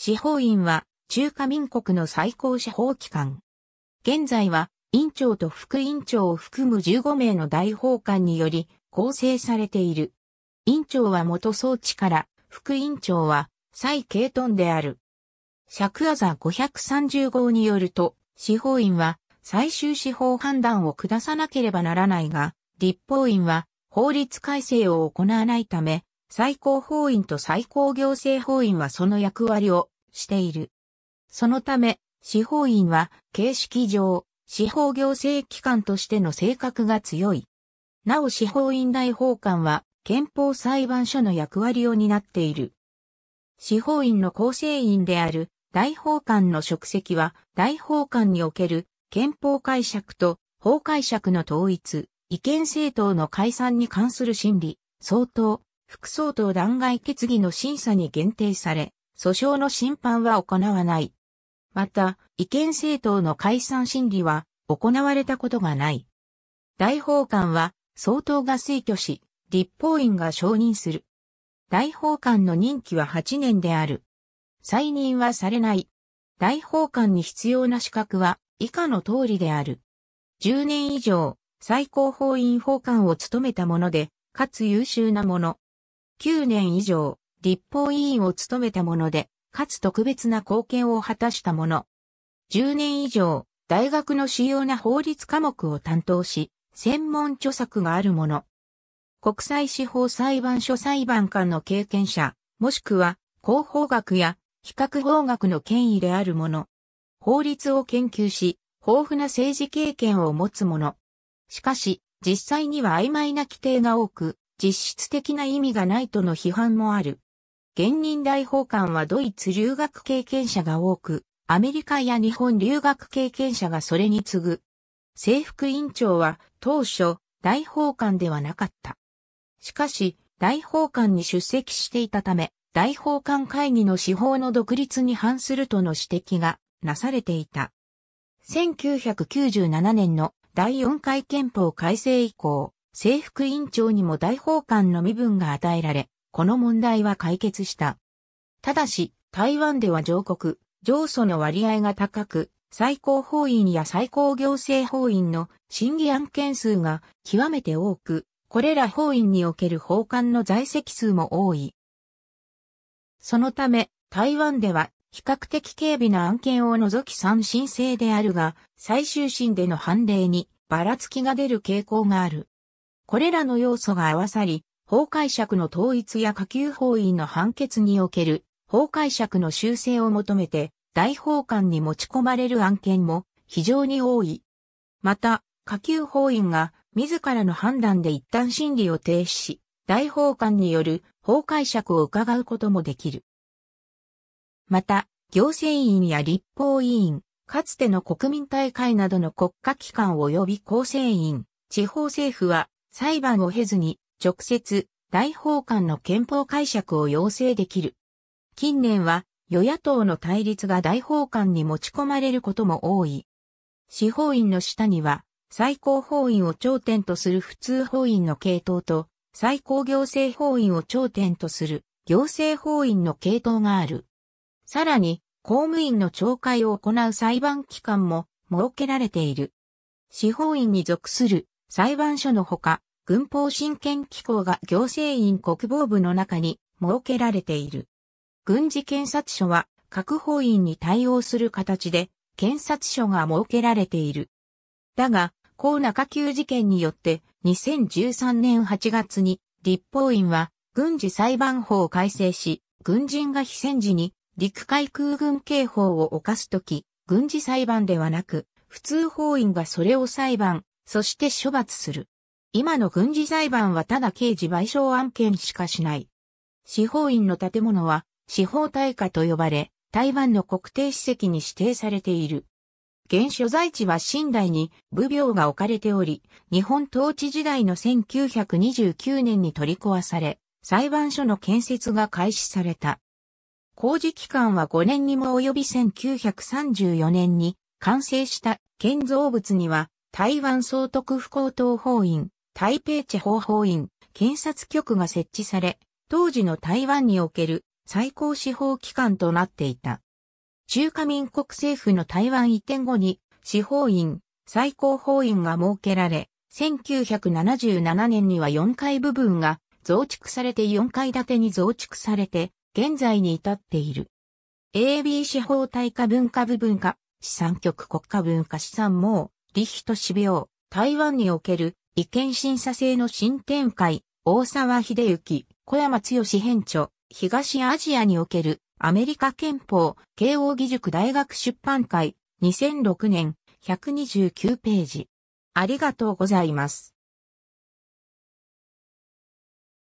司法院は中華民国の最高司法機関。現在は院長と副院長を含む15名の大法官により構成されている。院長は元装置から、副院長は蔡慶頓である。尺あざ530号によると、司法院は最終司法判断を下さなければならないが、立法院は法律改正を行わないため、最高法院と最高行政法院はその役割をしている。そのため、司法院は形式上、司法行政機関としての性格が強い。なお司法院大法官は憲法裁判所の役割を担っている。司法院の構成員である大法官の職責は大法官における憲法解釈と法解釈の統一、意見政党の解散に関する審理、相当、副総統弾劾決議の審査に限定され、訴訟の審判は行わない。また、違憲政党の解散審理は行われたことがない。大法官は、総統が推挙し、立法院が承認する。大法官の任期は8年である。再任はされない。大法官に必要な資格は以下の通りである。10年以上、最高法院法官を務めたもので、かつ優秀なもの。9年以上、立法委員を務めたもので、かつ特別な貢献を果たしたもの。10年以上、大学の主要な法律科目を担当し、専門著作があるもの。国際司法裁判所裁判官の経験者、もしくは広報学や比較法学の権威であるもの。法律を研究し、豊富な政治経験を持つもの。しかし、実際には曖昧な規定が多く、実質的な意味がないとの批判もある。現任大法官はドイツ留学経験者が多く、アメリカや日本留学経験者がそれに次ぐ。制服委員長は当初、大法官ではなかった。しかし、大法官に出席していたため、大法官会議の司法の独立に反するとの指摘がなされていた。1997年の第4回憲法改正以降、制服員長にも大法官の身分が与えられ、この問題は解決した。ただし、台湾では上国、上訴の割合が高く、最高法院や最高行政法院の審議案件数が極めて多く、これら法院における法官の在籍数も多い。そのため、台湾では比較的軽微な案件を除き三審制であるが、最終審での判例にばらつきが出る傾向がある。これらの要素が合わさり、法解釈の統一や下級法院の判決における法解釈の修正を求めて大法官に持ち込まれる案件も非常に多い。また、下級法院が自らの判断で一旦審理を停止し、大法官による法解釈を伺うこともできる。また、行政院や立法委員、かつての国民大会などの国家機関及び構成員、地方政府は裁判を経ずに、直接、大法官の憲法解釈を要請できる。近年は、与野党の対立が大法官に持ち込まれることも多い。司法院の下には、最高法院を頂点とする普通法院の系統と、最高行政法院を頂点とする行政法院の系統がある。さらに、公務員の懲戒を行う裁判機関も設けられている。司法院に属する裁判所のほか、軍法親権機構が行政院国防部の中に設けられている。軍事検察署は各法院に対応する形で検察署が設けられている。だが、高中級事件によって2013年8月に立法院は軍事裁判法を改正し、軍人が非戦時に陸海空軍刑法を犯すとき、軍事裁判ではなく、普通法院がそれを裁判、そして処罰する。今の軍事裁判はただ刑事賠償案件しかしない。司法院の建物は司法大化と呼ばれ、台湾の国定史跡に指定されている。現所在地は新代に武廟が置かれており、日本統治時代の1929年に取り壊され、裁判所の建設が開始された。工事期間は5年にも及び1934年に完成した建造物には台湾総督府高等法院、台北地方法院、検察局が設置され、当時の台湾における最高司法機関となっていた。中華民国政府の台湾移転後に、司法院、最高法院が設けられ、1977年には4階部分が増築されて4階建てに増築されて、現在に至っている。AB 司法対価文化部分化、資産局国家文化資産網、理人市病、台湾における意見審査制の新展開、大沢秀幸、小山剛編著、東アジアにおけるアメリカ憲法、慶応義塾大学出版会、2006年、129ページ。ありがとうございます。